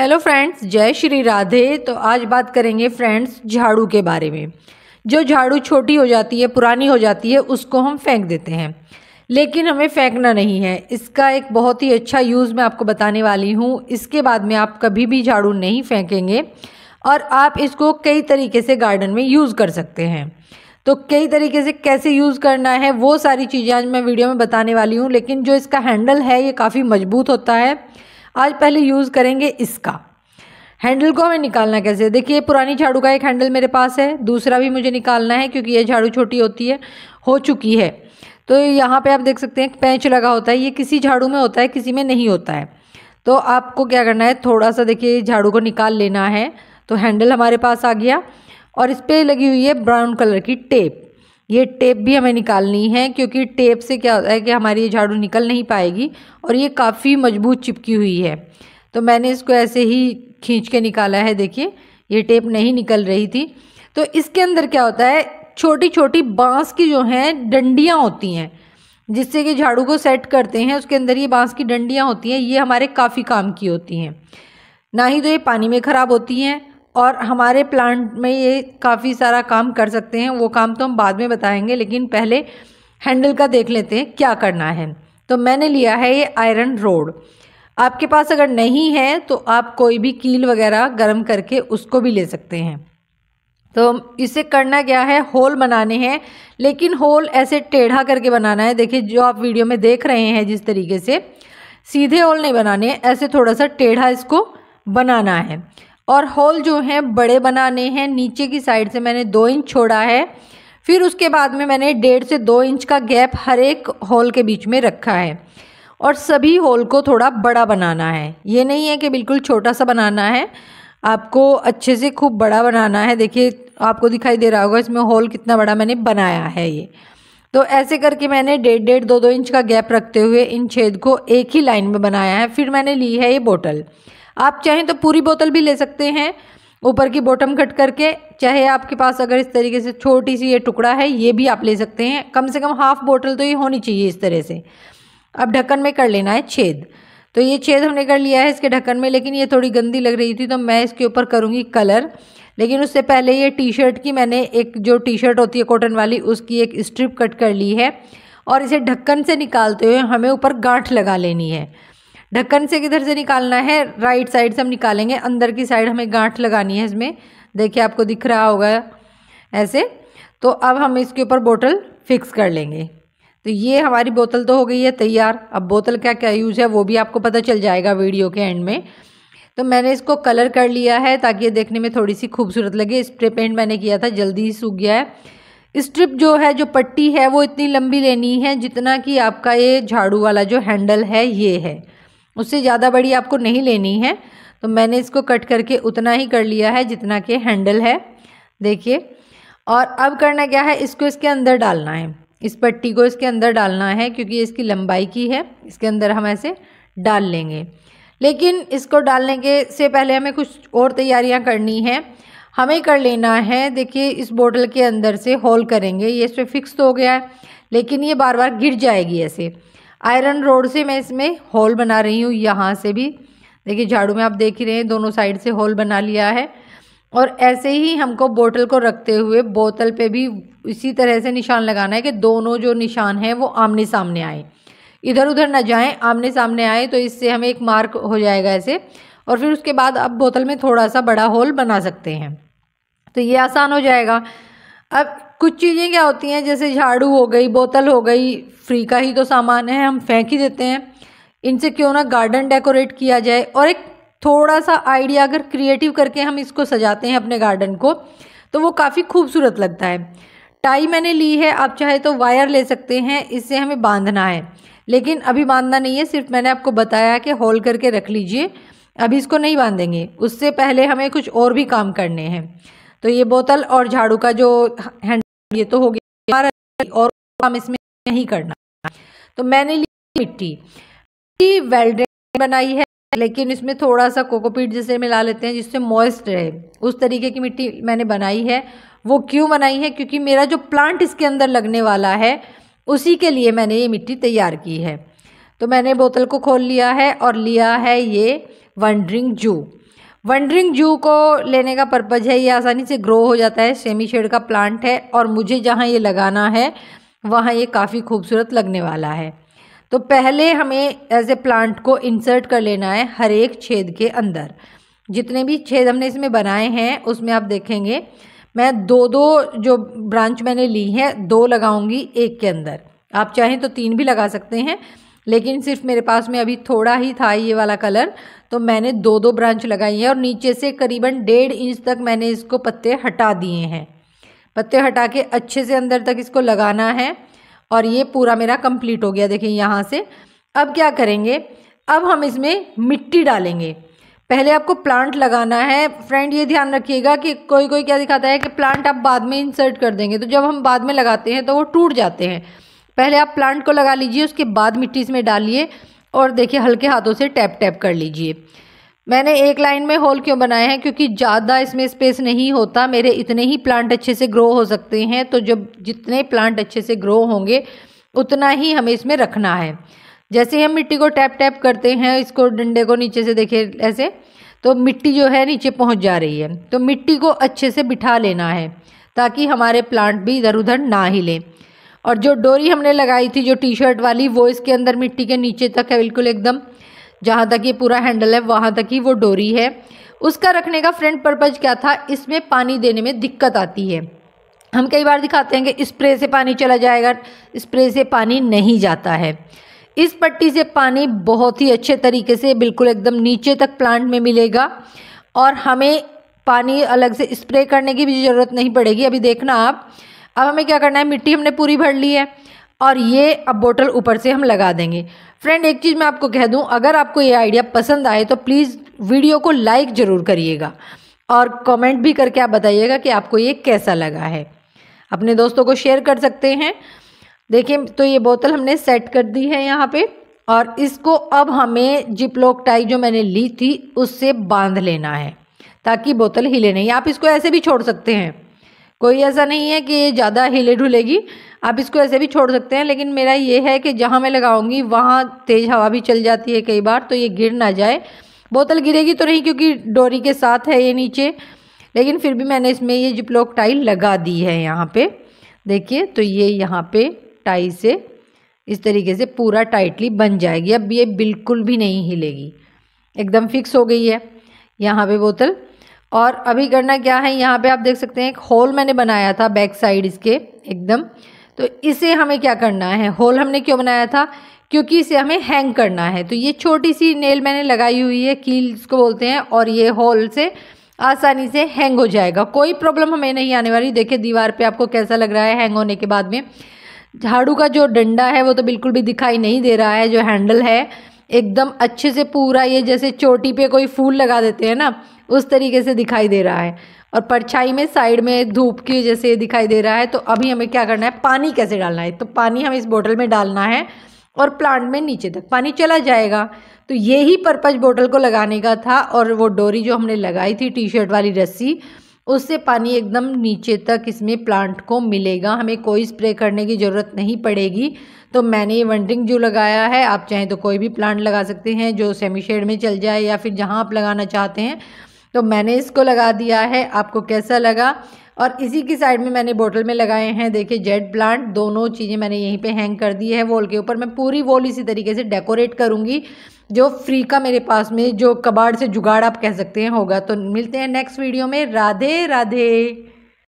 hello friends जय श्री राधे तो आज बात करेंगे फ्रेंड्स झाड़ू के बारे में जो झाड़ू छोटी हो जाती है पुरानी हो जाती है उसको हम फेंक देते हैं लेकिन हमें फेंकना नहीं है इसका एक बहुत ही अच्छा यूज़ मैं आपको बताने वाली हूँ इसके बाद में आप कभी भी झाड़ू नहीं फेंकेंगे और आप इसको कई तरीके से गार्डन में यूज़ कर सकते हैं तो कई तरीके से कैसे यूज़ करना है वो सारी चीज़ें आज मैं वीडियो में बताने वाली हूँ लेकिन जो इसका हैंडल है ये काफ़ी मजबूत होता है आज पहले यूज़ करेंगे इसका हैंडल को हमें निकालना कैसे देखिए पुरानी झाड़ू का एक हैंडल मेरे पास है दूसरा भी मुझे निकालना है क्योंकि ये झाड़ू छोटी होती है हो चुकी है तो यहाँ पे आप देख सकते हैं पैंच लगा होता है ये किसी झाड़ू में होता है किसी में नहीं होता है तो आपको क्या करना है थोड़ा सा देखिए झाड़ू को निकाल लेना है तो हैंडल हमारे पास आ गया और इस पर लगी हुई है ब्राउन कलर की टेप ये टेप भी हमें निकालनी है क्योंकि टेप से क्या होता है कि हमारी ये झाड़ू निकल नहीं पाएगी और ये काफ़ी मजबूत चिपकी हुई है तो मैंने इसको ऐसे ही खींच के निकाला है देखिए ये टेप नहीं निकल रही थी तो इसके अंदर क्या होता है छोटी छोटी बांस की जो हैं डंडियाँ होती हैं जिससे कि झाड़ू को सेट करते हैं उसके अंदर ये बांस की डंडियाँ होती हैं ये हमारे काफ़ी काम की होती हैं ना ही तो ये पानी में ख़राब होती हैं और हमारे प्लांट में ये काफ़ी सारा काम कर सकते हैं वो काम तो हम बाद में बताएंगे लेकिन पहले हैंडल का देख लेते हैं क्या करना है तो मैंने लिया है ये आयरन रोड आपके पास अगर नहीं है तो आप कोई भी कील वगैरह गर्म करके उसको भी ले सकते हैं तो इसे करना क्या है होल बनाने हैं लेकिन होल ऐसे टेढ़ा करके बनाना है देखिए जो आप वीडियो में देख रहे हैं जिस तरीके से सीधे होल नहीं बनाने ऐसे थोड़ा सा टेढ़ा इसको बनाना है और होल जो हैं बड़े बनाने हैं नीचे की साइड से मैंने दो इंच छोड़ा है फिर उसके बाद में मैंने डेढ़ से दो इंच का गैप हर एक होल के बीच में रखा है और सभी होल को थोड़ा बड़ा बनाना है ये नहीं है कि बिल्कुल छोटा सा बनाना है आपको अच्छे से खूब बड़ा बनाना है देखिए आपको दिखाई दे रहा होगा इसमें होल कितना बड़ा मैंने बनाया है ये तो ऐसे करके मैंने डेढ़ डेढ़ दो दो इंच का गैप रखते हुए इन छेद को एक ही लाइन में बनाया है फिर मैंने ली है ये बोटल आप चाहें तो पूरी बोतल भी ले सकते हैं ऊपर की बॉटम कट करके चाहे आपके पास अगर इस तरीके से छोटी सी ये टुकड़ा है ये भी आप ले सकते हैं कम से कम हाफ बोतल तो ये होनी चाहिए इस तरह से अब ढक्कन में कर लेना है छेद तो ये छेद हमने कर लिया है इसके ढक्कन में लेकिन ये थोड़ी गंदी लग रही थी तो मैं इसके ऊपर करूँगी कलर लेकिन उससे पहले ये टी शर्ट की मैंने एक जो टी शर्ट होती है कॉटन वाली उसकी एक स्ट्रिप कट कर ली है और इसे ढक्कन से निकालते हुए हमें ऊपर गांठ लगा लेनी है ढक्कन से किधर से निकालना है राइट साइड से हम निकालेंगे अंदर की साइड हमें गांठ लगानी है इसमें देखिए आपको दिख रहा होगा ऐसे तो अब हम इसके ऊपर बोतल फिक्स कर लेंगे तो ये हमारी बोतल तो हो गई है तैयार अब बोतल क्या क्या यूज़ है वो भी आपको पता चल जाएगा वीडियो के एंड में तो मैंने इसको कलर कर लिया है ताकि ये देखने में थोड़ी सी खूबसूरत लगे स्प्रे पेंट मैंने किया था जल्दी ही सूख गया है स्ट्रिप जो है जो पट्टी है वो इतनी लंबी लेनी है जितना कि आपका ये झाड़ू वाला जो हैंडल है ये है उससे ज़्यादा बड़ी आपको नहीं लेनी है तो मैंने इसको कट करके उतना ही कर लिया है जितना के हैंडल है देखिए और अब करना क्या है इसको इसके अंदर डालना है इस पट्टी को इसके अंदर डालना है क्योंकि इसकी लंबाई की है इसके अंदर हम ऐसे डाल लेंगे लेकिन इसको डालने के से पहले हमें कुछ और तैयारियां करनी हैं हमें कर लेना है देखिए इस बोतल के अंदर से होल करेंगे ये इस पर फिक्स तो हो गया है लेकिन ये बार बार गिर जाएगी ऐसे आयरन रोड से मैं इसमें होल बना रही हूँ यहाँ से भी देखिए झाड़ू में आप देख ही रहे हैं दोनों साइड से होल बना लिया है और ऐसे ही हमको बोतल को रखते हुए बोतल पे भी इसी तरह से निशान लगाना है कि दोनों जो निशान हैं वो आमने सामने आए इधर उधर ना जाएं आमने सामने आए तो इससे हमें एक मार्क हो जाएगा ऐसे और फिर उसके बाद आप बोतल में थोड़ा सा बड़ा होल बना सकते हैं तो ये आसान हो जाएगा अब कुछ चीज़ें क्या होती हैं जैसे झाड़ू हो गई बोतल हो गई फ्री का ही तो सामान है हम फेंक ही देते हैं इनसे क्यों ना गार्डन डेकोरेट किया जाए और एक थोड़ा सा आइडिया अगर क्रिएटिव करके हम इसको सजाते हैं अपने गार्डन को तो वो काफ़ी खूबसूरत लगता है टाई मैंने ली है आप चाहे तो वायर ले सकते हैं इससे हमें बांधना है लेकिन अभी बांधना नहीं है सिर्फ मैंने आपको बताया कि होल करके रख लीजिए अभी इसको नहीं बांधेंगे उससे पहले हमें कुछ और भी काम करने हैं तो ये बोतल और झाड़ू का जो हैंड ये तो हो गया और काम इसमें नहीं करना तो मैंने ली मिट्टी मिट्टी बनाई है लेकिन इसमें थोड़ा सा कोकोपीट जैसे मिला लेते हैं जिससे मॉइस्ट रहे उस तरीके की मिट्टी मैंने बनाई है वो क्यों बनाई है क्योंकि मेरा जो प्लांट इसके अंदर लगने वाला है उसी के लिए मैंने ये मिट्टी तैयार की है तो मैंने बोतल को खोल लिया है और लिया है ये वन ड्रिंक जू वंडरिंग जू को लेने का पर्पज़ है ये आसानी से ग्रो हो जाता है सेमी शेड का प्लांट है और मुझे जहाँ ये लगाना है वहाँ ये काफ़ी खूबसूरत लगने वाला है तो पहले हमें एज ए प्लांट को इंसर्ट कर लेना है हर एक छेद के अंदर जितने भी छेद हमने इसमें बनाए हैं उसमें आप देखेंगे मैं दो दो जो ब्रांच मैंने ली है दो लगाऊंगी एक के अंदर आप चाहें तो तीन भी लगा सकते हैं लेकिन सिर्फ मेरे पास में अभी थोड़ा ही था ये वाला कलर तो मैंने दो दो ब्रांच लगाई है और नीचे से करीबन डेढ़ इंच तक मैंने इसको पत्ते हटा दिए हैं पत्ते हटा के अच्छे से अंदर तक इसको लगाना है और ये पूरा मेरा कंप्लीट हो गया देखिए यहाँ से अब क्या करेंगे अब हम इसमें मिट्टी डालेंगे पहले आपको प्लांट लगाना है फ्रेंड ये ध्यान रखिएगा कि कोई कोई क्या दिखाता है कि प्लांट आप बाद में इंसर्ट कर देंगे तो जब हम बाद में लगाते हैं तो वो टूट जाते हैं पहले आप प्लांट को लगा लीजिए उसके बाद मिट्टी इसमें डालिए और देखिए हल्के हाथों से टैप टैप कर लीजिए मैंने एक लाइन में होल क्यों बनाया है क्योंकि ज़्यादा इसमें स्पेस नहीं होता मेरे इतने ही प्लांट अच्छे से ग्रो हो सकते हैं तो जब जितने प्लांट अच्छे से ग्रो होंगे उतना ही हमें इसमें रखना है जैसे हम मिट्टी को टैप टैप करते हैं इसको डंडे को नीचे से देखे ऐसे तो मिट्टी जो है नीचे पहुँच जा रही है तो मिट्टी को अच्छे से बिठा लेना है ताकि हमारे प्लांट भी इधर उधर ना हिलें और जो डोरी हमने लगाई थी जो टी शर्ट वाली वो इसके अंदर मिट्टी के नीचे तक है बिल्कुल एकदम जहाँ तक ये पूरा हैंडल है वहाँ तक ही वो डोरी है उसका रखने का फ्रंट पर्पज़ क्या था इसमें पानी देने में दिक्कत आती है हम कई बार दिखाते हैं कि स्प्रे से पानी चला जाएगा स्प्रे से पानी नहीं जाता है इस पट्टी से पानी बहुत ही अच्छे तरीके से बिल्कुल एकदम नीचे तक प्लांट में मिलेगा और हमें पानी अलग से स्प्रे करने की भी ज़रूरत नहीं पड़ेगी अभी देखना आप अब हमें क्या करना है मिट्टी हमने पूरी भर ली है और ये अब बोतल ऊपर से हम लगा देंगे फ्रेंड एक चीज़ मैं आपको कह दूं अगर आपको ये आइडिया पसंद आए तो प्लीज़ वीडियो को लाइक ज़रूर करिएगा और कमेंट भी करके आप बताइएगा कि आपको ये कैसा लगा है अपने दोस्तों को शेयर कर सकते हैं देखिए तो ये बोतल हमने सेट कर दी है यहाँ पे और इसको अब हमें जिपलॉक टाई जो मैंने ली थी उससे बांध लेना है ताकि बोतल हिले नहीं आप इसको ऐसे भी छोड़ सकते हैं कोई ऐसा नहीं है कि ये ज़्यादा हिले ढुलेगी आप इसको ऐसे भी छोड़ सकते हैं लेकिन मेरा ये है कि जहाँ मैं लगाऊंगी वहाँ तेज़ हवा भी चल जाती है कई बार तो ये गिर ना जाए बोतल गिरेगी तो नहीं क्योंकि डोरी के साथ है ये नीचे लेकिन फिर भी मैंने इसमें ये जिपलॉक टाई लगा दी है यहाँ पे देखिए तो ये यहाँ पे टाई से इस तरीके से पूरा टाइटली बन जाएगी अब ये बिल्कुल भी नहीं हिलेगी एकदम फिक्स हो गई है यहाँ पर बोतल और अभी करना क्या है यहाँ पे आप देख सकते हैं एक होल मैंने बनाया था बैक साइड इसके एकदम तो इसे हमें क्या करना है होल हमने क्यों बनाया था क्योंकि इसे हमें हैंग करना है तो ये छोटी सी नेल मैंने लगाई हुई है कील इसको बोलते हैं और ये होल से आसानी से हैंग हो जाएगा कोई प्रॉब्लम हमें नहीं आने वाली देखिए दीवार पे आपको कैसा लग रहा है हैंग होने के बाद में झाड़ू का जो डंडा है वो तो बिल्कुल भी दिखाई नहीं दे रहा है जो हैंडल है एकदम अच्छे से पूरा ये जैसे चोटी पे कोई फूल लगा देते हैं ना उस तरीके से दिखाई दे रहा है और परछाई में साइड में धूप की जैसे दिखाई दे रहा है तो अभी हमें क्या करना है पानी कैसे डालना है तो पानी हमें इस बोतल में डालना है और प्लांट में नीचे तक पानी चला जाएगा तो यही पर्पज़ बोतल को लगाने का था और वो डोरी जो हमने लगाई थी टी शर्ट वाली रस्सी उससे पानी एकदम नीचे तक इसमें प्लांट को मिलेगा हमें कोई स्प्रे करने की ज़रूरत नहीं पड़ेगी तो मैंने ये वनडरिंग जो लगाया है आप चाहें तो कोई भी प्लांट लगा सकते हैं जो सेमी शेड में चल जाए या फिर जहाँ आप लगाना चाहते हैं तो मैंने इसको लगा दिया है आपको कैसा लगा और इसी की साइड में मैंने बोतल में लगाए हैं देखिए जेड प्लांट दोनों चीज़ें मैंने यहीं पे हैंग कर दी है वॉल के ऊपर मैं पूरी वॉल इसी तरीके से डेकोरेट करूँगी जो फ्री का मेरे पास में जो कबाड़ से जुगाड़ आप कह सकते हैं होगा तो मिलते हैं नेक्स्ट वीडियो में राधे राधे